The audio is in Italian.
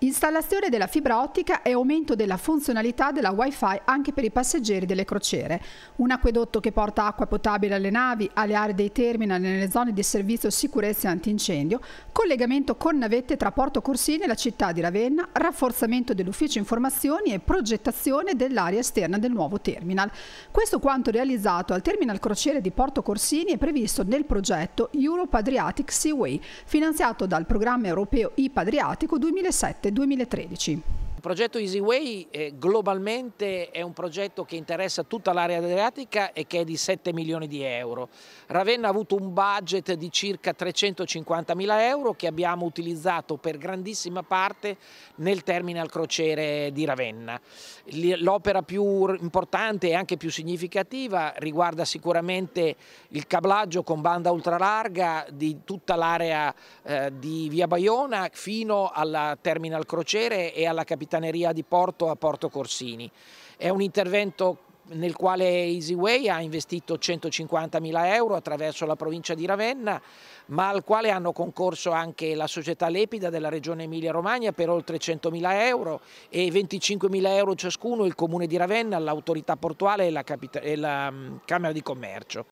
Installazione della fibra ottica e aumento della funzionalità della Wi-Fi anche per i passeggeri delle crociere. Un acquedotto che porta acqua potabile alle navi, alle aree dei terminal e nelle zone di servizio sicurezza e antincendio, collegamento con navette tra Porto Corsini e la città di Ravenna, rafforzamento dell'ufficio informazioni e progettazione dell'area esterna del nuovo terminal. Questo quanto realizzato al terminal crociere di Porto Corsini è previsto nel progetto Europe Adriatic Seaway, finanziato dal programma europeo IPA Adriatico 2007 2013. Il progetto EasyWay eh, globalmente è un progetto che interessa tutta l'area adriatica e che è di 7 milioni di euro. Ravenna ha avuto un budget di circa 350 mila euro che abbiamo utilizzato per grandissima parte nel terminal crociere di Ravenna. L'opera più importante e anche più significativa riguarda sicuramente il cablaggio con banda ultralarga di tutta l'area eh, di Via Baiona fino alla terminal crociere e alla capitale Capitaneria di Porto a Porto Corsini. È un intervento nel quale Easyway ha investito 150.000 euro attraverso la provincia di Ravenna, ma al quale hanno concorso anche la società Lepida della regione Emilia-Romagna per oltre 100.000 euro e 25.000 euro ciascuno il comune di Ravenna, l'autorità portuale e la, e la mm, Camera di Commercio.